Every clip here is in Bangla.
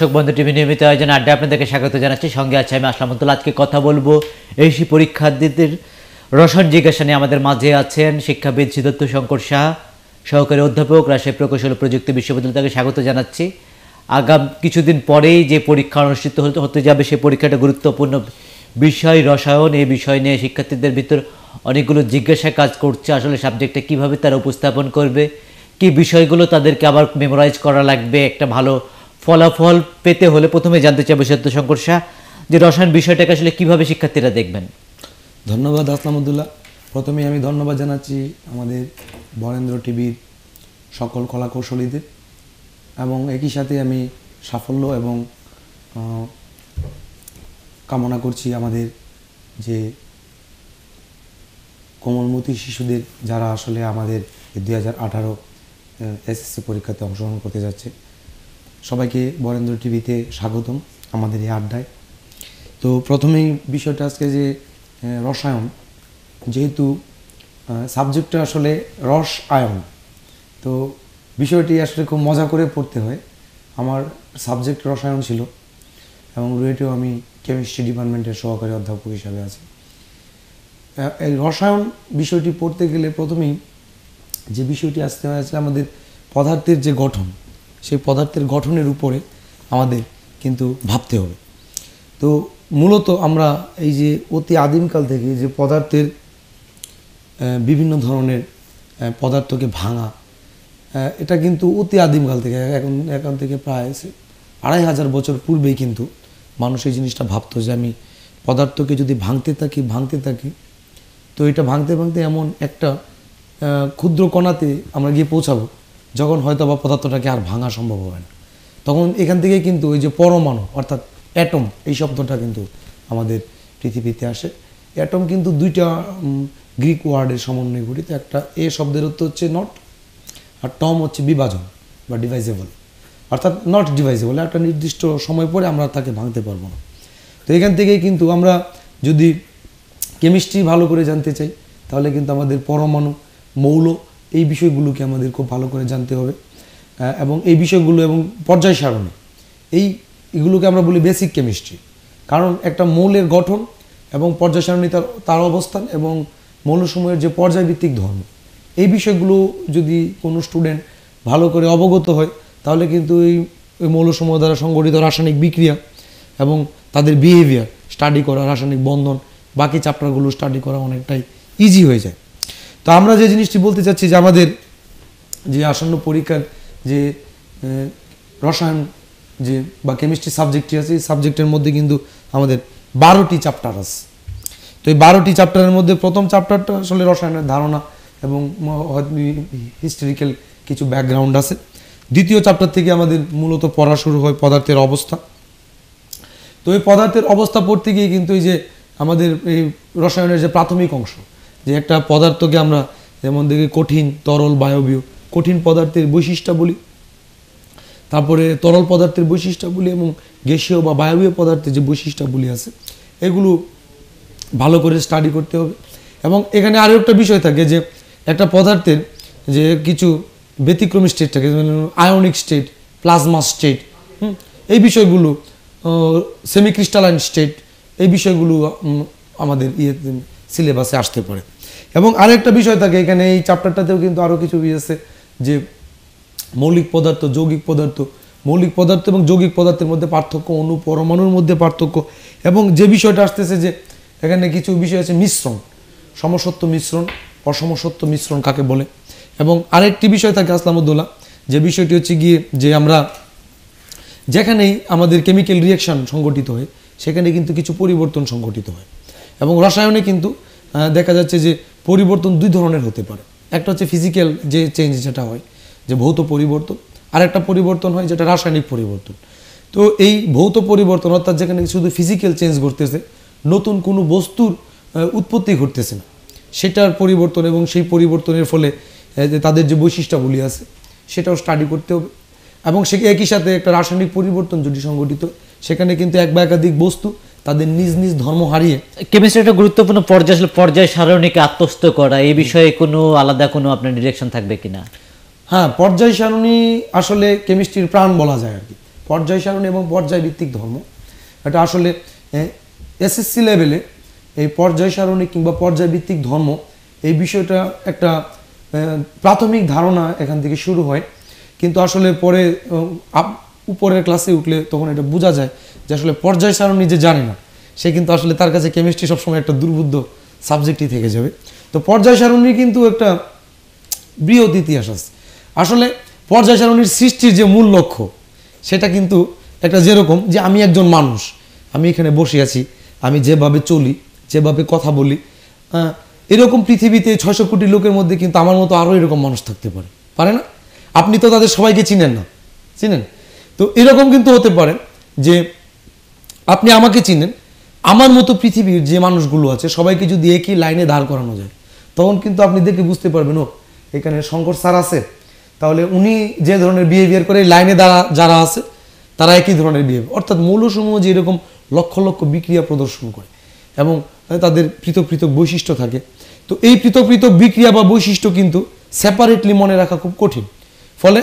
দর্শক বন্ধু টিভি নিয়মিত আয়োজন আড্ডা আপনাদেরকে স্বাগত জানাচ্ছি সঙ্গে আছে আমি আসলামতুল্লা আজকে কথা বলবো এই পরীক্ষার্থীদের রসন জিজ্ঞাসা নিয়ে আমাদের মাঝে আছেন শিক্ষাবিদ সিদ্ধত্ত শঙ্কর শাহ সহকারী অধ্যাপক রাজশাহী প্রকৌশল প্রযুক্তি বিশ্ববিদ্যালয় তাকে স্বাগত জানাচ্ছি আগাম কিছুদিন পরেই যে পরীক্ষা অনুষ্ঠিত হতে যাবে সেই পরীক্ষাটা গুরুত্বপূর্ণ বিষয় রসায়ন এই বিষয় নিয়ে শিক্ষার্থীদের ভিতর অনেকগুলো জিজ্ঞাসা কাজ করছে আসলে সাবজেক্টটা কিভাবে তারা উপস্থাপন করবে কি বিষয়গুলো তাদেরকে আবার মেমোরাইজ করা লাগবে একটা ভালো ফলাফল পেতে হলে প্রথমে জানতে চাইবো সত্য শঙ্কর শাহ যে রসায়ন বিষয়টাকে আসলে কিভাবে শিক্ষার্থীরা দেখবেন ধন্যবাদ আসলামুদ্দুল্লাহ প্রথমে আমি ধন্যবাদ জানাচ্ছি আমাদের বরেন্দ্র টিভির সকল কলা কৌশলীদের এবং একই সাথে আমি সাফল্য এবং কামনা করছি আমাদের যে কোমলমতি শিশুদের যারা আসলে আমাদের দুই হাজার আঠারো এসএসসি পরীক্ষাতে অংশগ্রহণ করতে যাচ্ছে সবাইকে বরেন্দ্র টিভিতে স্বাগতম আমাদের এই আড্ডায় তো প্রথমেই বিষয়টা আজকে যে রসায়ন যেহেতু সাবজেক্টটা আসলে রস আয়ন তো বিষয়টি আসলে খুব মজা করে পড়তে হয় আমার সাবজেক্ট রসায়ন ছিল এবং রুয়েটেও আমি কেমিস্ট্রি ডিপার্টমেন্টের সহকারী অধ্যাপক হিসাবে আছি এই রসায়ন বিষয়টি পড়তে গেলে প্রথমেই যে বিষয়টি আসতে হয়েছে আমাদের পদার্থের যে গঠন সেই পদার্থের গঠনের উপরে আমাদের কিন্তু ভাবতে হবে তো মূলত আমরা এই যে অতি আদিমকাল থেকে যে পদার্থের বিভিন্ন ধরনের পদার্থকে ভাঙা এটা কিন্তু অতি আদিমকাল থেকে এখন এখন থেকে প্রায় আড়াই হাজার বছর পূর্বেই কিন্তু মানুষ এই জিনিসটা ভাবতো যে আমি পদার্থকে যদি ভাঙতে থাকি ভাঙতে থাকি তো এটা ভাঙতে ভাঙতে এমন একটা ক্ষুদ্র কণাতে আমরা গিয়ে পৌঁছাবো যখন হয়তো বা পদার্থটাকে আর ভাঙা সম্ভব হবে না তখন এখান থেকে কিন্তু ওই যে পরমাণু অর্থাৎ অ্যাটম এই শব্দটা কিন্তু আমাদের পৃথিবীতে আসে অ্যাটম কিন্তু দুইটা গ্রিক ওয়ার্ডের সমন্বয় গঠিত একটা এ শব্দের উত্তর হচ্ছে নট আর টম হচ্ছে বিভাজন বা ডিভাইজেবল অর্থাৎ নট ডিভাইজেবল একটা নির্দিষ্ট সময় পরে আমরা তাকে ভাঙতে পারবো না তো এখান থেকেই কিন্তু আমরা যদি কেমিস্ট্রি ভালো করে জানতে চাই তাহলে কিন্তু আমাদের পরমাণু মৌল এই বিষয়গুলোকে আমাদের খুব ভালো করে জানতে হবে এবং এই বিষয়গুলো এবং পর্যায় সারণী এই এগুলোকে আমরা বলি বেসিক কেমিস্ট্রি কারণ একটা মৌলের গঠন এবং পর্যায় সারণী তার তার অবস্থান এবং মৌলসমূহের যে পর্যায়ভিত্তিক ধর্ম এই বিষয়গুলো যদি কোনো স্টুডেন্ট ভালো করে অবগত হয় তাহলে কিন্তু এই ওই মৌলসমূহ দ্বারা সংগঠিত রাসায়নিক বিক্রিয়া এবং তাদের বিহেভিয়ার স্টাডি করা রাসায়নিক বন্ধন বাকি চ্যাপ্টারগুলো স্টাডি করা অনেকটাই ইজি হয়ে যায় তো আমরা যে জিনিসটি বলতে চাচ্ছি যে আমাদের যে আসন্ন পরীক্ষার যে রসায়ন যে বা কেমিস্ট্রি সাবজেক্টটি আছে এই সাবজেক্টের মধ্যে কিন্তু আমাদের বারোটি চ্যাপ্টার আছে তো এই বারোটি চ্যাপ্টারের মধ্যে প্রথম চ্যাপ্টারটা আসলে রসায়নের ধারণা এবং হিস্টোরিক্যাল কিছু ব্যাকগ্রাউন্ড আছে দ্বিতীয় চ্যাপ্টার থেকে আমাদের মূলত পড়া শুরু হয় পদার্থের অবস্থা তো এই পদার্থের অবস্থা পড়তে গিয়ে কিন্তু এই যে আমাদের এই রসায়নের যে প্রাথমিক অংশ যে একটা পদার্থকে আমরা যেমন দেখি কঠিন তরল বায়বীয় কঠিন পদার্থের বৈশিষ্ট্যাবলী তারপরে তরল পদার্থের বৈশিষ্ট্যাবলী এবং গ্যাসীয় বা বায়বীয় পদার্থের যে বৈশিষ্ট্যাবলী আছে এগুলো ভালো করে স্টাডি করতে হবে এবং এখানে আরও একটা বিষয় থাকে যে একটা পদার্থের যে কিছু ব্যতিক্রমী স্টেট থাকে আয়নিক স্টেট প্লাজমা স্টেট এই বিষয়গুলো সেমিক্রিস্টালাইন স্টেট এই বিষয়গুলো আমাদের ইয়ে সিলেবাসে আসতে পারে এবং আরেকটা বিষয় থাকে এখানে এই চ্যাপ্টারটাতেও কিন্তু আরও কিছু আছে যে মৌলিক পদার্থ যৌগিক পদার্থ মৌলিক পদার্থ এবং যৌগিক পদার্থের মধ্যে পার্থক্য অনু পরমাণুর মধ্যে পার্থক্য এবং যে বিষয়টা আসতেছে যে এখানে কিছু বিষয় আছে মিশ্রণ সমসত্ব মিশ্রণ অসমসত্ব মিশ্রণ কাকে বলে এবং আরেকটি বিষয় থাকে আসলামুদ্দোলা যে বিষয়টি হচ্ছে গিয়ে যে আমরা যেখানেই আমাদের কেমিক্যাল রিয়াকশান সংগঠিত হয় সেখানে কিন্তু কিছু পরিবর্তন সংগঠিত হয় এবং রসায়নে কিন্তু দেখা যাচ্ছে যে পরিবর্তন দুই ধরনের হতে পারে একটা হচ্ছে ফিজিক্যাল যে চেঞ্জ যেটা হয় যে ভৌত পরিবর্তন আর একটা পরিবর্তন হয় যেটা রাসায়নিক পরিবর্তন তো এই ভৌত পরিবর্তন অর্থাৎ যেখানে শুধু ফিজিক্যাল চেঞ্জ ঘটতেছে নতুন কোনো বস্তুর উৎপত্তি ঘটতেছে না সেটার পরিবর্তন এবং সেই পরিবর্তনের ফলে তাদের যে বৈশিষ্ট্যগুলি আছে সেটাও স্টাডি করতে হবে এবং সে একই সাথে একটা রাসায়নিক পরিবর্তন যদি সংগঠিত সেখানে কিন্তু এক বা একাধিক বস্তু তাদের নিজ নিজ ধর্ম হারিয়ে কেমিস্ট্রি একটা গুরুত্বপূর্ণ পর্যায় আসলে পর্যায় সারণীকে আত্মস্থ করা এই বিষয়ে কোনো আলাদা কোনো আপনার ডিরেকশন থাকবে কিনা হ্যাঁ পর্যায় সারণী আসলে কেমিস্ট্রির প্রাণ বলা যায় আর কি পর্যায় সারণী এবং পর্যায় ভিত্তিক ধর্ম এটা আসলে এসএসসি লেভেলে এই পর্যায় সারণী কিংবা পর্যায় ভিত্তিক ধর্ম এই বিষয়টা একটা প্রাথমিক ধারণা এখান থেকে শুরু হয় কিন্তু আসলে পরে উপরের ক্লাসে উঠলে তখন এটা বোঝা যায় যে আসলে পর্যায় সারণ নিজে জানে না সে কিন্তু আসলে তার কাছে কেমিস্ট্রি সবসময় একটা দুর্বুদ্ধ সাবজেক্টই থেকে যাবে তো পর্যায় সারণীর কিন্তু একটা বৃহৎ ইতিহাস আছে আসলে পর্যায় সারণীর সৃষ্টির যে মূল লক্ষ্য সেটা কিন্তু একটা যেরকম যে আমি একজন মানুষ আমি এখানে বসে আছি আমি যেভাবে চলি যেভাবে কথা বলি এরকম পৃথিবীতে ছয়শো কোটি লোকের মধ্যে কিন্তু আমার মতো আরও এরকম মানুষ থাকতে পারে পারে না আপনি তো তাদের সবাইকে চিনেন না চিনেন তো এরকম কিন্তু হতে পারে যে আপনি আমাকে চিনেন আমার মতো পৃথিবীর যে মানুষগুলো আছে সবাইকে যদি একই লাইনে দাঁড় করানো যায় তখন কিন্তু আপনি দেখে বুঝতে পারবেন ও এখানে শঙ্কর স্যার আছে তাহলে উনি যে ধরনের বিহেভিয়ার করে লাইনে দ্বারা যারা আছে তারা একই ধরনের বিহেভিয়ার অর্থাৎ মৌলসমূহ যে এরকম লক্ষ লক্ষ বিক্রিয়া প্রদর্শন করে এবং তাদের পৃথক পৃথক বৈশিষ্ট্য থাকে তো এই পৃথক পৃথক বিক্রিয়া বা বৈশিষ্ট্য কিন্তু সেপারেটলি মনে রাখা খুব কঠিন ফলে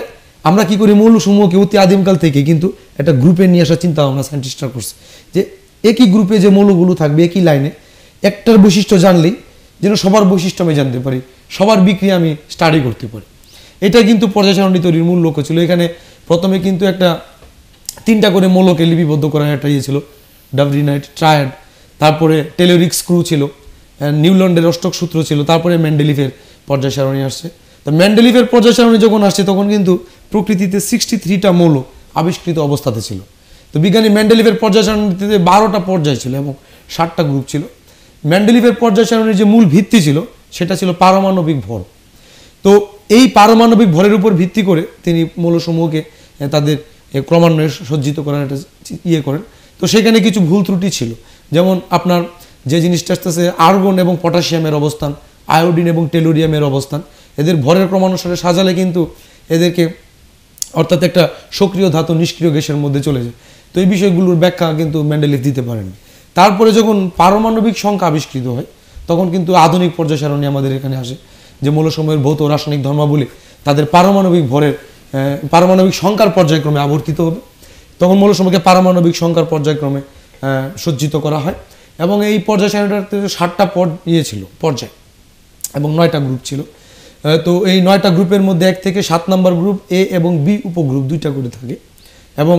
আমরা কি করি মৌলসমূহকে অতি আদিমকাল থেকে কিন্তু একটা গ্রুপে নিয়ে আসার চিন্তা ভাবনা সায়েন্টিস্টরা করছে যে একই গ্রুপে যে মৌলগুলো থাকবে একই লাইনে একটার বৈশিষ্ট্য জানলেই যেন সবার বৈশিষ্ট্য আমি জানতে পারি সবার বিক্রিয়া আমি স্টাডি করতে পারি এটা কিন্তু পর্যায় তৈরির মূল লক্ষ্য ছিল এখানে প্রথমে কিন্তু একটা তিনটা করে মৌলকে লিপিবদ্ধ করার একটা ইয়ে ছিল নাইট ট্রায়াড তারপরে টেলোরিক স্ক্রু ছিল নিউল্যান্ডের অষ্টক সূত্র ছিল তারপরে ম্যান্ডেলিফের পর্যায় সারণী আসছে তো ম্যান্ডেলিফের পর্যায় সারণী যখন আসছে তখন কিন্তু প্রকৃতিতে সিক্সটি থ্রিটা মৌল আবিষ্কৃত অবস্থাতে ছিল তো বিজ্ঞানী ম্যান্ডেলিভের পর্যায় সারণীতে বারোটা পর্যায় ছিল এবং ষাটটা গ্রুপ ছিল ম্যান্ডেলিভের পর্যায় সারণীর যে মূল ভিত্তি ছিল সেটা ছিল পারমাণবিক ভর তো এই পারমাণবিক ভরের উপর ভিত্তি করে তিনি মৌলসমূহকে তাদের ক্রমান্বয়ে সজ্জিত করার একটা ইয়ে করেন তো সেখানে কিছু ভুল ত্রুটি ছিল যেমন আপনার যে জিনিসটা আসতেছে আর্গন এবং পটাশিয়ামের অবস্থান আয়োডিন এবং টেলোরিয়ামের অবস্থান এদের ভরের ক্রমানুসারে সাজালে কিন্তু এদেরকে অর্থাৎ একটা সক্রিয় ধাতু নিষ্ক্রিয় গ্যাসের মধ্যে চলে যায় তো এই বিষয়গুলোর ব্যাখ্যা কিন্তু ম্যান্ডেলিফ দিতে পারেন তারপরে যখন পারমাণবিক সংখ্যা আবিষ্কৃত হয় তখন কিন্তু আধুনিক পর্যায় সারণী আমাদের এখানে আসে যে মৌলসময়ের ভৌত রাসায়নিক ধর্মাবলী তাদের পারমাণবিক ভরের পারমাণবিক সংখ্যার পর্যায়ক্রমে আবর্তিত হবে তখন মৌলসময়কে পারমাণবিক সংখ্যার পর্যায়ক্রমে সজ্জিত করা হয় এবং এই পর্যায় সারণীটাতে ষাটটা পর ইয়ে ছিল পর্যায় এবং নয়টা গ্রুপ ছিল তো এই নয়টা গ্রুপের মধ্যে এক থেকে সাত নম্বর গ্রুপ এ এবং বি উপগ্রুপ দুইটা করে থাকে এবং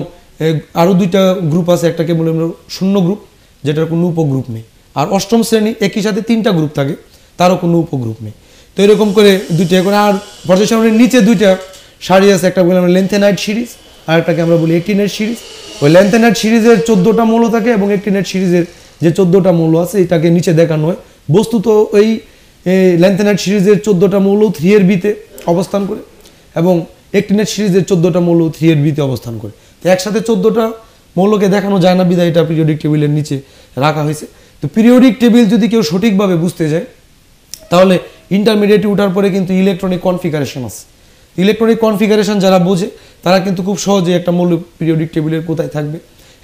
আরও দুইটা গ্রুপ আছে একটাকে বলে শূন্য গ্রুপ যেটার কোনো উপগ্রুপ নেই আর অষ্টম শ্রেণী একই সাথে তিনটা গ্রুপ থাকে তারও কোনো উপগ্রুপ নেই তো এরকম করে দুইটা করে আর পর্যায় সামনের নিচে দুইটা শাড়ি আছে একটা বলি আমরা লেন্থেনাইট সিরিজ আর একটাকে আমরা বলি একটিনেট সিরিজ ওই লেন্থেনাইট সিরিজের চোদ্দোটা মৌল থাকে এবং একটিনেট সিরিজের যে চোদ্দোটা মৌল আছে এটাকে নিচে দেখানো হয় বস্তুত এই ল্যান্থেনাইট সিরিজের চোদ্দোটা মৌল থ্রি এর বিতে অবস্থান করে এবং নেট সিরিজের চোদ্দোটা মৌল থ্রি এর বিতে অবস্থান করে তো একসাথে চোদ্দোটা মৌলকে দেখানো যায় না বিদায় এটা পিরিয়ডিক টেবিলের নিচে রাখা হয়েছে তো পিরিয়ডিক টেবিল যদি কেউ সঠিকভাবে বুঝতে যায় তাহলে ইন্টারমিডিয়েটে উঠার পরে কিন্তু ইলেকট্রনিক কনফিগারেশন আছে ইলেকট্রনিক কনফিগারেশন যারা বোঝে তারা কিন্তু খুব সহজে একটা মৌল পিরিয়ডিক টেবিলের কোথায় থাকবে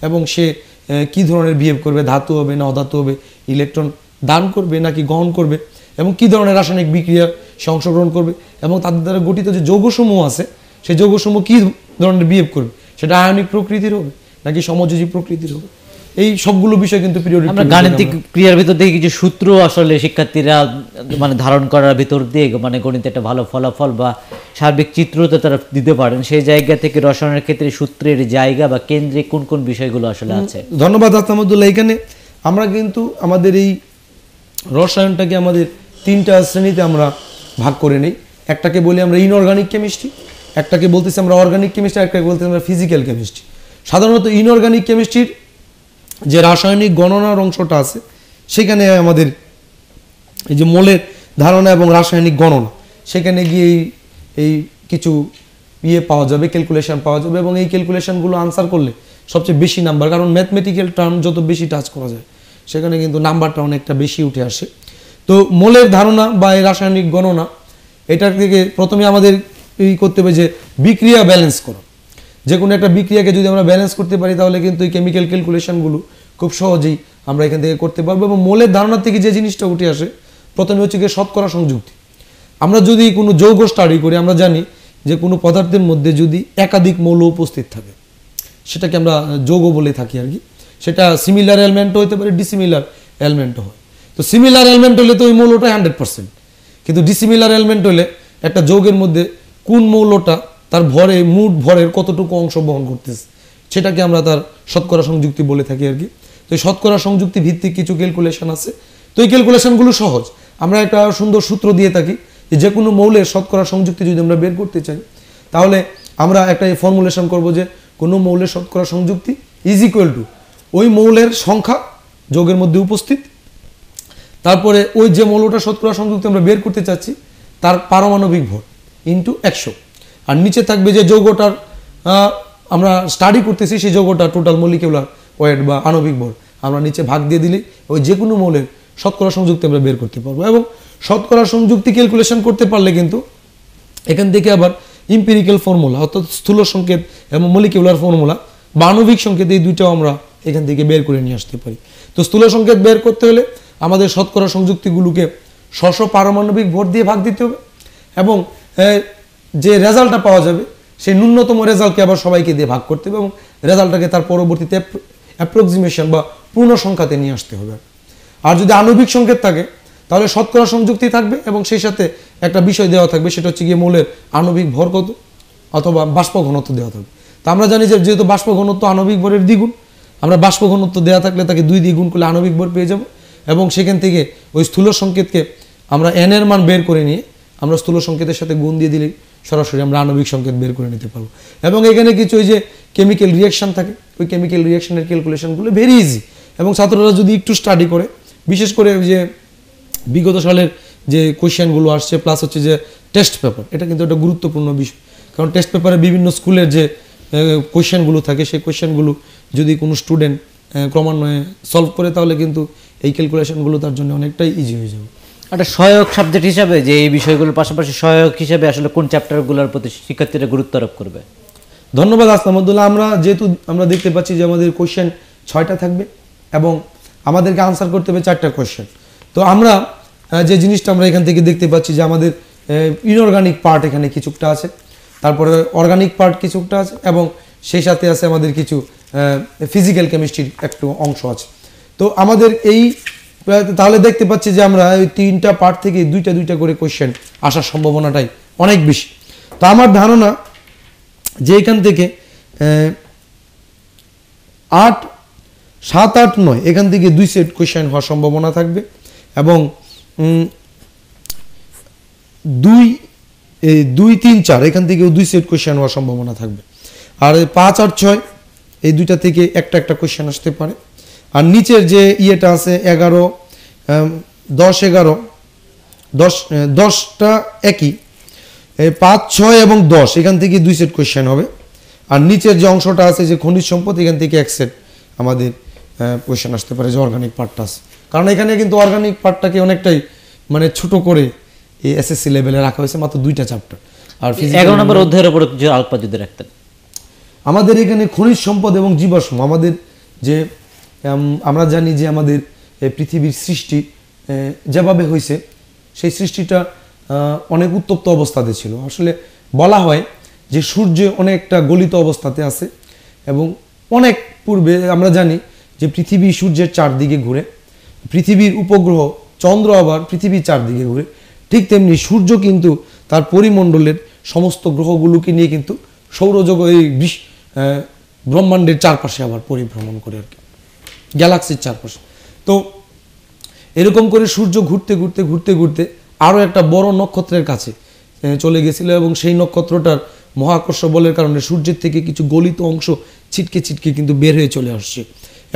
এবং সে কি ধরনের বিহেভ করবে ধাতু হবে না অধাতু হবে ইলেকট্রন দান করবে নাকি গ্রহণ করবে এবং কী ধরনের রাসায়নিক বিক্রিয়া সে অংশগ্রহণ করবে এবং তাদের দ্বারা গঠিত যে যৌগসমূহ আছে সেই যৌগসমূহ কী ধরনের বিহেভ করবে সেটা আয়নিক প্রকৃতির হবে নাকি সমযোজী প্রকৃতির হবে এই সবগুলো বিষয় কিন্তু আমরা গাণিতিক ক্রিয়ার ভিতর দিয়ে কিছু সূত্র আসলে শিক্ষার্থীরা মানে ধারণ করার ভিতর দিয়ে মানে গণিতে একটা ভালো ফলাফল বা সার্বিক চিত্র তো তারা দিতে পারেন সেই জায়গা থেকে রসায়নের ক্ষেত্রে সূত্রের জায়গা বা কেন্দ্রে কোন কোন বিষয়গুলো আসলে আছে ধন্যবাদ আস্তামদুল্লাহ এখানে আমরা কিন্তু আমাদের এই রসায়নটাকে আমাদের তিনটা শ্রেণীতে আমরা ভাগ করে নিই একটাকে বলি আমরা ইনঅর্গানিক কেমিস্ট্রি একটাকে বলতেছি আমরা অর্গানিক কেমিস্ট্রি একটাকে বলতেছি আমরা ফিজিক্যাল কেমিস্ট্রি সাধারণত ইনঅর্গানিক কেমিস্ট্রির যে রাসায়নিক গণনার অংশটা আছে সেখানে আমাদের এই যে মোলের ধারণা এবং রাসায়নিক গণনা সেখানে গিয়ে এই কিছু ইয়ে পাওয়া যাবে ক্যালকুলেশান পাওয়া যাবে এবং এই ক্যালকুলেশানগুলো আনসার করলে সবচেয়ে বেশি নাম্বার কারণ ম্যাথমেটিক্যাল টার্ম যত বেশি টাচ করা যায় সেখানে কিন্তু নাম্বারটা অনেকটা বেশি উঠে আসে তো মোলের ধারণা বা রাসায়নিক গণনা এটার থেকে প্রথমে আমাদের এই করতে হবে যে বিক্রিয়া ব্যালেন্স করা যে কোনো একটা বিক্রিয়াকে যদি আমরা ব্যালেন্স করতে পারি তাহলে কিন্তু এই কেমিক্যাল ক্যালকুলেশানগুলো খুব সহজেই আমরা এখান থেকে করতে পারবো এবং মোলের ধারণা থেকে যে জিনিসটা উঠে আসে প্রথমে হচ্ছে গিয়ে শতকরা সংযুক্তি আমরা যদি কোনো যৌগ স্টাডি করি আমরা জানি যে কোনো পদার্থের মধ্যে যদি একাধিক মৌল উপস্থিত থাকে সেটাকে আমরা যৌগ বলে থাকি আর কি সেটা সিমিলার অ্যালমেন্টও হতে পারে ডিসিমিলার অ্যালমেন্টও হয় তো সিমিলার এলমেন্ট হলে তো ওই মৌলটা হান্ড্রেড পার্সেন্ট কিন্তু ডিসিমিলার এলমেন্ট হলে একটা যোগের মধ্যে কোন মৌলটা তার ভরে মুঠ ভরের কতটুকু অংশ বহন করতেছে সেটাকে আমরা তার শতকরা সংযুক্তি বলে থাকি আর কি তো এই শতকরা সংযুক্তি ভিত্তিক কিছু ক্যালকুলেশন আছে তো এই ক্যালকুলেশনগুলো সহজ আমরা একটা সুন্দর সূত্র দিয়ে থাকি যে যে কোনো মৌলের শতকরা সংযুক্তি যদি আমরা বের করতে চাই তাহলে আমরা একটা ফর্মুলেশন করব যে কোনো মৌলের শতকরা সংযুক্তি ইজ ইকুয়াল টু ওই মৌলের সংখ্যা যোগের মধ্যে উপস্থিত তারপরে ওই যে মৌলটা শতকরা সংযুক্তি আমরা বের করতে চাচ্ছি তার পারমাণবিক ভর ইন্টু একশো আর নিচে থাকবে যে যৌগটার আমরা স্টাডি করতেছি সেই যৌগটা টোটাল মলিকিউলার ওয়েট বা আণবিক ভর আমরা নিচে ভাগ দিয়ে দিলে ওই যে কোনো মৌলের শতকরা সংযুক্তি আমরা বের করতে পারবো এবং শতকরা সংযুক্তি ক্যালকুলেশন করতে পারলে কিন্তু এখান থেকে আবার ইম্পেরিক্যাল ফর্মুলা অর্থাৎ স্থূল সংকেত এবং মলিকিউলার ফর্মুলা বা আণবিক সংকেত এই দুইটাও আমরা এখান থেকে বের করে নিয়ে আসতে পারি তো স্থূল সংকেত বের করতে হলে আমাদের শতকরা সংযুক্তিগুলোকে স্বশো পারমাণবিক ভোট দিয়ে ভাগ দিতে হবে এবং যে রেজাল্টটা পাওয়া যাবে সেই ন্যূনতম রেজাল্টকে আবার সবাইকে দিয়ে ভাগ করতে হবে এবং রেজাল্টটাকে তার পরবর্তীতে অ্যাপ্রক্সিমেশন বা পূর্ণ সংখ্যাতে নিয়ে আসতে হবে আর যদি আণবিক সংকেত থাকে তাহলে শতকরা সংযুক্তি থাকবে এবং সেই সাথে একটা বিষয় দেওয়া থাকবে সেটা হচ্ছে গিয়ে মৌলের আণবিক ভর কত অথবা বাষ্প ঘনত্ব দেওয়া থাকবে তা আমরা জানি যে যেহেতু বাষ্প ঘনত্ব আণবিক ভরের দ্বিগুণ আমরা বাষ্প ঘনত্ব দেওয়া থাকলে তাকে দুই দ্বিগুণ করলে আণবিক ভর পেয়ে যাবো এবং সেখান থেকে ওই স্থূল সংকেতকে আমরা এনের মান বের করে নিয়ে আমরা স্থূল সংকেতের সাথে গুণ দিয়ে দিলে সরাসরি আমরা আণবিক সংকেত বের করে নিতে পারবো এবং এখানে কিছু ওই যে কেমিক্যাল রিয়াকশান থাকে ওই কেমিক্যাল রিয়াকশানের ক্যালকুলেশনগুলো ভেরি ইজি এবং ছাত্ররা যদি একটু স্টাডি করে বিশেষ করে যে বিগত সালের যে কোয়েশ্চেনগুলো আসছে প্লাস হচ্ছে যে টেস্ট পেপার এটা কিন্তু একটা গুরুত্বপূর্ণ বিষয় কারণ টেস্ট পেপারে বিভিন্ন স্কুলের যে কোয়েশ্চেনগুলো থাকে সেই কোয়েশ্চেনগুলো যদি কোনো স্টুডেন্ট ক্রমান্বয়ে সলভ করে তাহলে কিন্তু এই ক্যালকুলেশনগুলো তার জন্য অনেকটাই ইজি হয়ে যাবে একটা সহায়ক সাবজেক্ট হিসাবে যে এই বিষয়গুলোর পাশাপাশি সহায়ক হিসাবে আসলে কোন চ্যাপ্টারগুলোর প্রতি শিক্ষার্থীরা গুরুত্ব আরোপ করবে ধন্যবাদ আসলামদুল্লাহ আমরা যেহেতু আমরা দেখতে পাচ্ছি যে আমাদের কোয়েশ্চেন ছয়টা থাকবে এবং আমাদেরকে আনসার করতে হবে চারটা কোশ্চেন তো আমরা যে জিনিসটা আমরা এখান থেকে দেখতে পাচ্ছি যে আমাদের ইনঅর্গানিক পার্ট এখানে কিছুটা আছে তারপরে অর্গানিক পার্ট কিছুটা আছে এবং সেই সাথে আছে আমাদের কিছু ফিজিক্যাল কেমিস্ট্রির একটু অংশ আছে তো আমাদের এই তাহলে দেখতে পাচ্ছি যে আমরা ওই তিনটা পার্ট থেকে দুইটা দুইটা করে কোয়েশ্চেন আসার সম্ভাবনাটাই অনেক বেশি তো আমার ধারণা যে এখান থেকে আট সাত আট নয় এখান থেকে দুই সেট কোয়েশ্চেন হওয়ার সম্ভাবনা থাকবে এবং দুই দুই তিন চার এখান থেকেও দুই সেট কোয়েশ্চেন হওয়ার সম্ভাবনা থাকবে আর পাঁচ আর ছয় এই দুইটা থেকে একটা একটা কোয়েশ্চেন আসতে পারে আর নিচের যে ইয়েটা আছে এগারো দশ এগারো দশ দশটা একই পাঁচ ছয় এবং দশ এখান থেকে দুই সেট কোয়েশ্চেন হবে আর নিচের যে অংশটা আছে যে খনিজ সম্পদ এখান থেকে এক সেট আমাদের কোয়েশ্চেন আসতে পারে যে অর্গানিক পার্টটা আছে কারণ এখানে কিন্তু অর্গানিক পার্টটাকে অনেকটাই মানে ছোট করে এই এসএসসি লেভেলে রাখা হয়েছে মাত্র দুইটা চ্যাপ্টার আর এগারো নম্বর অধ্যায়ের উপরে আলপা যদি রাখতেন আমাদের এখানে খনিজ সম্পদ এবং জীবাশ্ম আমাদের যে আমরা জানি যে আমাদের পৃথিবীর সৃষ্টি যেভাবে হয়েছে সেই সৃষ্টিটা অনেক উত্তপ্ত অবস্থাতে ছিল আসলে বলা হয় যে সূর্য অনেকটা গলিত অবস্থাতে আছে এবং অনেক পূর্বে আমরা জানি যে পৃথিবী সূর্যের চারদিকে ঘুরে পৃথিবীর উপগ্রহ চন্দ্র আবার পৃথিবীর চারদিকে ঘুরে ঠিক তেমনি সূর্য কিন্তু তার পরিমণ্ডলের সমস্ত গ্রহগুলোকে নিয়ে কিন্তু সৌরজগৎ এই ব্রহ্মাণ্ডের চারপাশে আবার পরিভ্রমণ করে আর কি গ্যালাক্সির চারপাশে তো এরকম করে সূর্য ঘুরতে ঘুরতে ঘুরতে ঘুরতে আরও একটা বড় নক্ষত্রের কাছে চলে গেছিল এবং সেই নক্ষত্রটার মহাকর্ষ বলের কারণে সূর্যের থেকে কিছু গলিত অংশ ছিটকে ছিটকে কিন্তু বের হয়ে চলে আসছে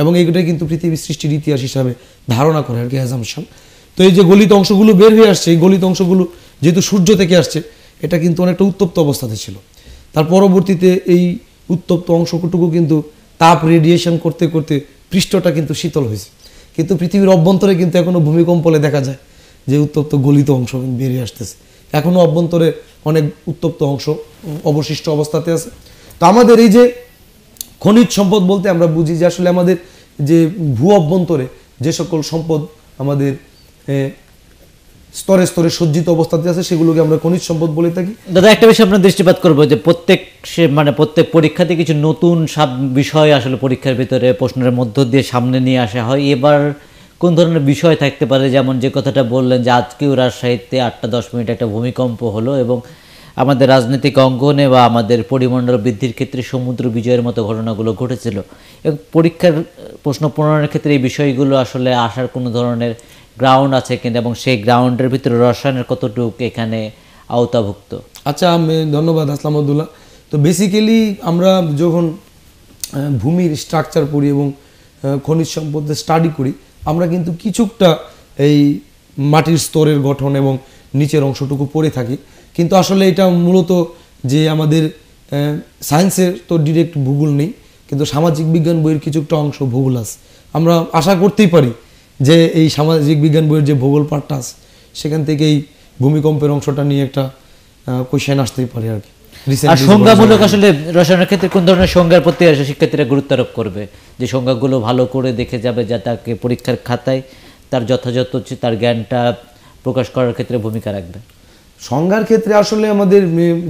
এবং এইগুলোই কিন্তু পৃথিবী সৃষ্টির ইতিহাস হিসাবে ধারণা করে আর কি অ্যাজামশন তো এই যে গলিত অংশগুলো বের হয়ে আসছে এই গলিত অংশগুলো যেহেতু সূর্য থেকে আসছে এটা কিন্তু অনেকটা উত্তপ্ত অবস্থাতে ছিল তার পরবর্তীতে এই উত্তপ্ত অংশটুকু কিন্তু তাপ রেডিয়েশন করতে করতে পৃষ্ঠটা কিন্তু শীতল হয়েছে কিন্তু পৃথিবীর অভ্যন্তরে কিন্তু এখনও ভূমিকম্পলে দেখা যায় যে উত্তপ্ত গলিত অংশ বেরিয়ে আসতেছে এখনও অভ্যন্তরে অনেক উত্তপ্ত অংশ অবশিষ্ট অবস্থাতে আছে তো আমাদের এই যে খনিজ সম্পদ বলতে আমরা বুঝি যে আসলে আমাদের যে ভূ অভ্যন্তরে যে সকল সম্পদ আমাদের স্তরে স্তরে সজ্জিত অবস্থাতে আছে সেগুলোকে আমরা খনিজ সম্পদ বলে থাকি দাদা একটা বিষয় আমরা দৃষ্টিপাত করবো যে প্রত্যেক সে মানে প্রত্যেক পরীক্ষাতে কিছু নতুন সব বিষয় আসলে পরীক্ষার ভিতরে প্রশ্নের মধ্য দিয়ে সামনে নিয়ে আসা হয় এবার কোন ধরনের বিষয় থাকতে পারে যেমন যে কথাটা বললেন যে আজকেও রাজশাহীতে আটটা দশ মিনিট একটা ভূমিকম্প হলো এবং আমাদের রাজনৈতিক অঙ্গনে বা আমাদের পরিমণ্ডল বৃদ্ধির ক্ষেত্রে সমুদ্র বিজয়ের মতো ঘটনাগুলো ঘটেছিল এবং পরীক্ষার প্রশ্ন প্রণয়নের ক্ষেত্রে এই বিষয়গুলো আসলে আসার কোনো ধরনের গ্রাউন্ড আছে কিনা এবং সেই গ্রাউন্ডের ভিতরে রসায়নের কতটুকু এখানে আওতাভুক্ত আচ্ছা আমি ধন্যবাদ আসলামদুল্লাহ তো বেসিক্যালি আমরা যখন ভূমির স্ট্রাকচার পড়ি এবং খনিজ সম্পদের স্টাডি করি আমরা কিন্তু কিছুটা এই মাটির স্তরের গঠন এবং নিচের অংশটুকু পড়ে থাকি কিন্তু আসলে এটা মূলত যে আমাদের সায়েন্সের তো ডিরেক্ট ভূগোল নেই কিন্তু সামাজিক বিজ্ঞান বইয়ের কিছুটা অংশ ভূগোল আছে আমরা আশা করতেই পারি যে এই সামাজিক বিজ্ঞান বইয়ের যে ভূগোল পাঠটা আছে সেখান থেকে এই ভূমিকম্পের অংশটা নিয়ে একটা কোশ্চেন আসতেই পারে আর কি সংজ্ঞামূলক আসলে রসায়নের ক্ষেত্রে কোন ধরনের সংজ্ঞার প্রতি শিক্ষার্থীরা গুরুত্ব আরোপ করবে যে সংজ্ঞাগুলো ভালো করে দেখে যাবে যা তাকে পরীক্ষার খাতায় তার যথাযথ তার জ্ঞানটা প্রকাশ করার ক্ষেত্রে ভূমিকা রাখবে সংজ্ঞার ক্ষেত্রে আসলে আমাদের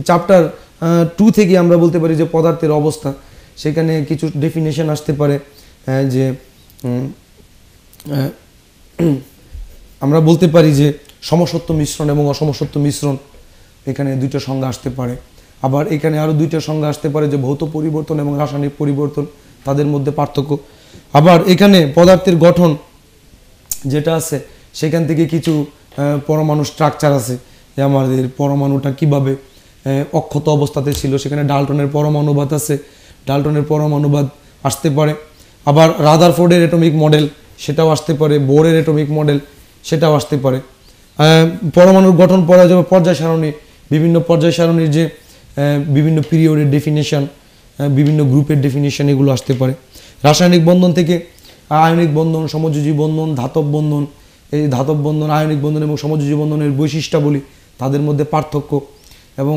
চ্যাপ্টার টু থেকে আমরা বলতে পারি যে পদার্থের অবস্থা সেখানে কিছু ডেফিনেশন আসতে পারে যে আমরা বলতে পারি যে সমসত্ব মিশ্রণ এবং অসমসত্ব মিশ্রণ এখানে দুইটা সংজ্ঞা আসতে পারে আবার এখানে আরও দুইটা সংজ্ঞা আসতে পারে যে ভৌত পরিবর্তন এবং রাসায়নিক পরিবর্তন তাদের মধ্যে পার্থক্য আবার এখানে পদার্থের গঠন যেটা আছে সেখান থেকে কিছু পরমাণু স্ট্রাকচার আছে যে আমাদের পরমাণুটা কিভাবে অক্ষত অবস্থাতে ছিল সেখানে ডালটনের পরমাণুবাদ আছে ডালটনের পরমাণুবাদ আসতে পারে আবার রাদারফোর্ডের এটমিক মডেল সেটাও আসতে পারে বোরের এটমিক মডেল সেটাও আসতে পারে পরমাণুর গঠন যাবে পর্যায় সারণী বিভিন্ন পর্যায় সারণীর যে বিভিন্ন পিরিয়ডের ডেফিনেশান বিভিন্ন গ্রুপের ডেফিনেশান এগুলো আসতে পারে রাসায়নিক বন্ধন থেকে আয়নিক বন্ধন সমযোজী বন্ধন ধাতব বন্ধন এই ধাতব বন্ধন আয়নিক বন্ধন এবং সমযোজী বন্ধনের বৈশিষ্ট্যাবলী তাদের মধ্যে পার্থক্য এবং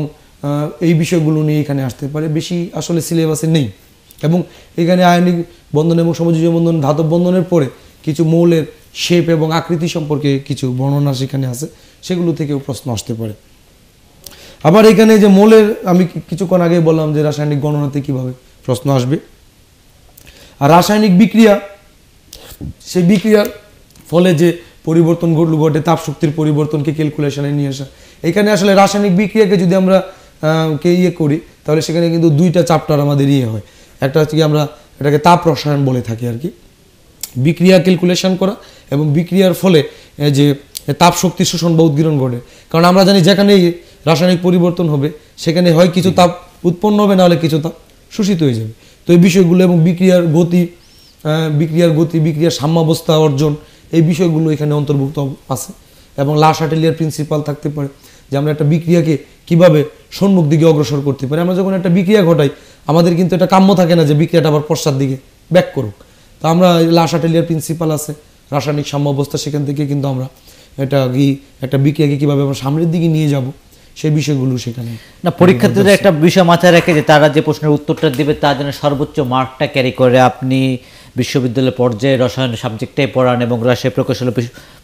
এই বিষয়গুলো নিয়ে এখানে আসতে পারে বেশি আসলে সিলেবাসে নেই এবং এখানে আয়নিক বন্ধন এবং সমযোজী বন্ধন ধাতব বন্ধনের পরে কিছু মৌলের শেপ এবং আকৃতি সম্পর্কে কিছু বর্ণনা সেখানে আছে সেগুলো থেকেও প্রশ্ন আসতে পারে আবার এখানে যে মৌলের আমি কিছুক্ষণ আগে বললাম যে রাসায়নিক গণনাতে কিভাবে প্রশ্ন আসবে আর রাসায়নিক বিক্রিয়া সেই বিক্রিয়ার ফলে যে পরিবর্তন ঘটল ঘটে তাপশক্তির পরিবর্তনকে ক্যালকুলেশনে নিয়ে আসা এখানে আসলে রাসায়নিক বিক্রিয়াকে যদি আমরা কে ইয়ে করি তাহলে সেখানে কিন্তু দুইটা চাপ্টার আমাদের ইয়ে হয় একটা হচ্ছে কি আমরা এটাকে তাপ রসায়ন বলে থাকি আর কি বিক্রিয়া ক্যালকুলেশন করা এবং বিক্রিয়ার ফলে যে তাপ শক্তি শোষণ বা উদ্গীরণ ঘটে কারণ আমরা জানি যেখানেই রাসায়নিক পরিবর্তন হবে সেখানে হয় কিছু তাপ উৎপন্ন হবে নাহলে কিছু তাপ শোষিত হয়ে যাবে তো এই বিষয়গুলো এবং বিক্রিয়ার গতি বিক্রিয়ার গতি বিক্রিয়ার সাম্যাবস্থা অর্জন এই বিষয়গুলো এখানে অন্তর্ভুক্ত আছে এবং লাস আটেলিয়ার প্রিন্সিপাল থাকতে পারে যে আমরা একটা বিক্রিয়াকে কিভাবে সম্মুখ দিকে অগ্রসর করতে পারি আমরা যখন একটা বিক্রিয়া ঘটাই আমাদের কিন্তু এটা কাম্য থাকে না যে বিক্রিয়াটা আবার পশ্চাৎ দিকে ব্যাক করুক তো আমরা লাশ আটেলিয়ার প্রিন্সিপাল আছে রাসায়নিক সাম্য অবস্থা সেখান থেকে কিন্তু আমরা এটা কি একটা বিক্রিয়াকে কীভাবে আমরা সামনের দিকে নিয়ে যাব সেই বিষয়গুলো সেখানে না পরীক্ষার্থীদের একটা বিষয় মাথায় রেখে যে তারা যে প্রশ্নের উত্তরটা দেবে তার জন্য সর্বোচ্চ মার্কটা ক্যারি করে আপনি বিশ্ববিদ্যালয় পর্যায়ে রসায়ন সাবজেক্টটাই পড়ান এবং রাজশাহী প্রকৌশল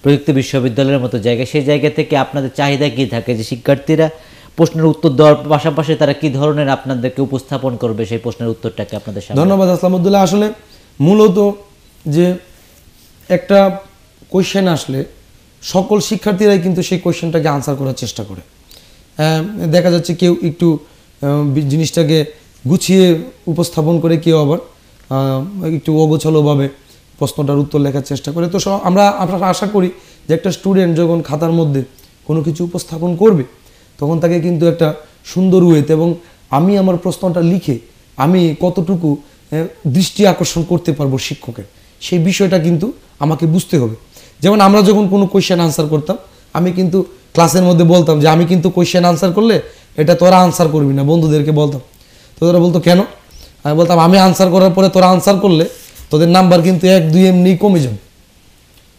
প্রযুক্তি বিশ্ববিদ্যালয়ের মতো জায়গায় সেই জায়গা থেকে আপনাদের চাহিদা কী থাকে যে শিক্ষার্থীরা প্রশ্নের উত্তর দেওয়ার পাশাপাশি তারা কি ধরনের আপনাদেরকে উপস্থাপন করবে সেই প্রশ্নের উত্তরটাকে আপনাদের সাথে ধন্যবাদ আসলামুদ্দুল্লাহ আসলে মূলত যে একটা কোয়েশ্চেন আসলে সকল শিক্ষার্থীরাই কিন্তু সেই কোয়েশ্চেনটাকে আনসার করার চেষ্টা করে হ্যাঁ, দেখা যাচ্ছে কেউ একটু জিনিসটাকে গুছিয়ে উপস্থাপন করে কেউ আবার একটু অগোছালোভাবে প্রশ্নটার উত্তর লেখার চেষ্টা করে তো আমরা আপনারা আশা করি যে একটা স্টুডেন্ট যখন খাতার মধ্যে কোনো কিছু উপস্থাপন করবে তখন তাকে কিন্তু একটা সুন্দর ওয়েতে এবং আমি আমার প্রশ্নটা লিখে আমি কতটুকু দৃষ্টি আকর্ষণ করতে পারবো শিক্ষকের সেই বিষয়টা কিন্তু আমাকে বুঝতে হবে যেমন আমরা যখন কোনো কোয়েশ্চেন আনসার করতাম আমি কিন্তু ক্লাসের মধ্যে বলতাম যে আমি কিন্তু কোয়েশ্চেন আনসার করলে এটা তোরা আনসার করবি না বন্ধুদেরকে বলতাম তো তোরা বলতো কেন আমি বলতাম আমি আনসার করার পরে তোরা আনসার করলে তোদের নাম্বার কিন্তু এক দুই এমনি কমে যাবে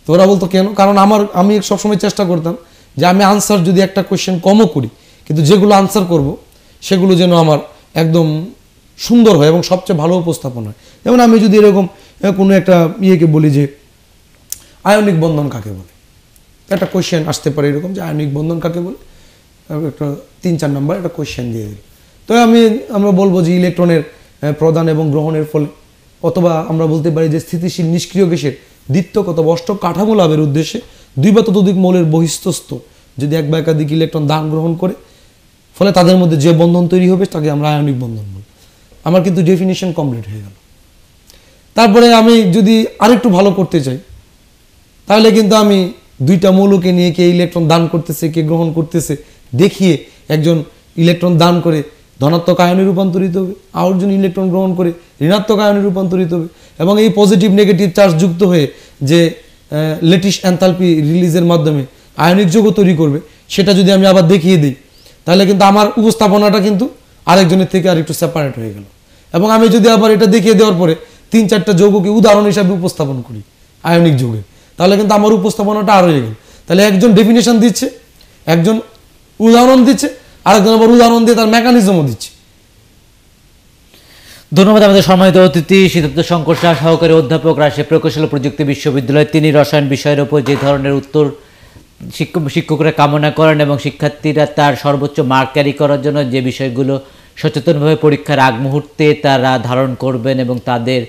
তোরা বলতো কেন কারণ আমার আমি সবসময় চেষ্টা করতাম যে আমি আনসার যদি একটা কোয়েশ্চেন কমও করি কিন্তু যেগুলো আনসার করব সেগুলো যেন আমার একদম সুন্দর হয় এবং সবচেয়ে ভালো উপস্থাপন হয় যেমন আমি যদি এরকম কোনো একটা ইয়েকে বলি যে আয়নিক বন্ধন কাকে বলে একটা কোয়েশ্চেন আসতে পারে এরকম যে আয়নিক বন্ধন কাকে বলে একটা তিন চার নম্বর একটা কোয়েশ্চেন দিয়ে দিই তো আমি আমরা বলবো যে ইলেকট্রনের প্রদান এবং গ্রহণের ফলে অথবা আমরা বলতে পারি যে স্থিতিশীল নিষ্ক্রিয় গ্যাসের দ্বিতীয়ক অথবা অষ্ট কাঠামো লাভের উদ্দেশ্যে দুই বা ততোধিক মৌলের বহিস্থস্থ যদি এক বা একাধিক ইলেকট্রন দান গ্রহণ করে ফলে তাদের মধ্যে যে বন্ধন তৈরি হবে তাকে আমরা আয়নিক বন্ধন বলি আমার কিন্তু ডেফিনেশন কমপ্লিট হয়ে গেল তারপরে আমি যদি আরেকটু ভালো করতে চাই তাহলে কিন্তু আমি দুইটা মৌলকে নিয়ে কে ইলেকট্রন দান করতেছে কে গ্রহণ করতেছে দেখিয়ে একজন ইলেকট্রন দান করে ধনাত্মক আয়নে রূপান্তরিত হবে জন ইলেকট্রন গ্রহণ করে ঋণাত্মক আয়নে রূপান্তরিত হবে এবং এই পজিটিভ নেগেটিভ চার্জ যুক্ত হয়ে যে লেটিস অ্যান্থালপি রিলিজের মাধ্যমে আয়নিক যুগও তৈরি করবে সেটা যদি আমি আবার দেখিয়ে দিই তাহলে কিন্তু আমার উপস্থাপনাটা কিন্তু আরেকজনের থেকে আর একটু সেপারেট হয়ে গেল এবং আমি যদি আবার এটা দেখিয়ে দেওয়ার পরে তিন চারটা যৌগকে উদাহরণ হিসাবে উপস্থাপন করি আয়নিক যুগে তাহলে কিন্তু আমার উপস্থাপনাটা আরও হয়ে গেল তাহলে একজন ডেফিনেশন দিচ্ছে একজন উদাহরণ দিচ্ছে আরেকজন আবার উদাহরণ দিয়ে তার মেকানিজমও দিচ্ছে ধন্যবাদ আমাদের সম্মানিত অতিথি সিদ্ধার্থ শঙ্কর শাহ সহকারী অধ্যাপক রাশিয়া প্রকৌশল প্রযুক্তি বিশ্ববিদ্যালয় তিনি রসায়ন বিষয়ের উপর যে ধরনের উত্তর শিক্ষক শিক্ষকরা কামনা করেন এবং শিক্ষার্থীরা তার সর্বোচ্চ মার্ক ক্যারি করার জন্য যে বিষয়গুলো সচেতনভাবে পরীক্ষার আগ মুহূর্তে তারা ধারণ করবেন এবং তাদের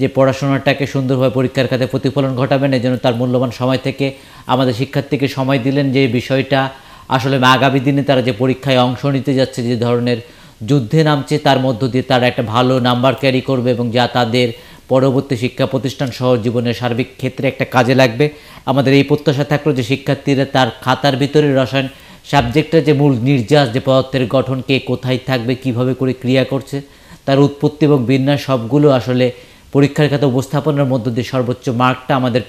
যে পড়াশোনাটাকে সুন্দরভাবে পরীক্ষার কাছে প্রতিফলন ঘটাবেন এই জন্য তার মূল্যবান সময় থেকে আমাদের শিক্ষার্থীকে সময় দিলেন যে বিষয়টা আসলে আগামী দিনে তারা যে পরীক্ষায় অংশ নিতে যাচ্ছে যে ধরনের যুদ্ধে নামছে তার মধ্য দিয়ে তারা একটা ভালো নাম্বার ক্যারি করবে এবং যা তাদের পরবর্তী শিক্ষা প্রতিষ্ঠান সহ জীবনের সার্বিক ক্ষেত্রে একটা কাজে লাগবে আমাদের এই প্রত্যাশা থাকলো যে শিক্ষার্থীরা তার খাতার ভিতরে রসায়ন সাবজেক্টের যে মূল নির্যাস যে পদার্থের গঠন কে কোথায় থাকবে কিভাবে করে ক্রিয়া করছে তার উৎপত্তি এবং বিন্যাস সবগুলো আসলে পরীক্ষার খাতে উপস্থাপনের মধ্য দিয়ে সর্বোচ্চ মার্কটা আমাদের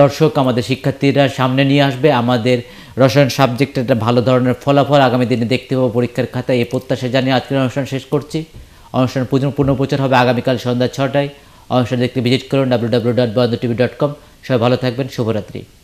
দর্শক আমাদের শিক্ষার্থীরা সামনে নিয়ে আসবে আমাদের রসায়ন সাবজেক্টের একটা ভালো ধরনের ফলাফল আগামী দিনে দেখতে পাবো পরীক্ষার খাতায় এ প্রত্যাশা জানিয়ে আজকের অনুষ্ঠান শেষ করছি অনুষ্ঠান পুনঃপ্রচার হবে আগামীকাল সন্ধ্যা ছটায় অনুষ্ঠান দেখতে ভিজিট করুন ডাব্লু ডাব্লু ডট বন্ধ টিভি ডট কম সবাই ভালো থাকবেন শুভরাত্রি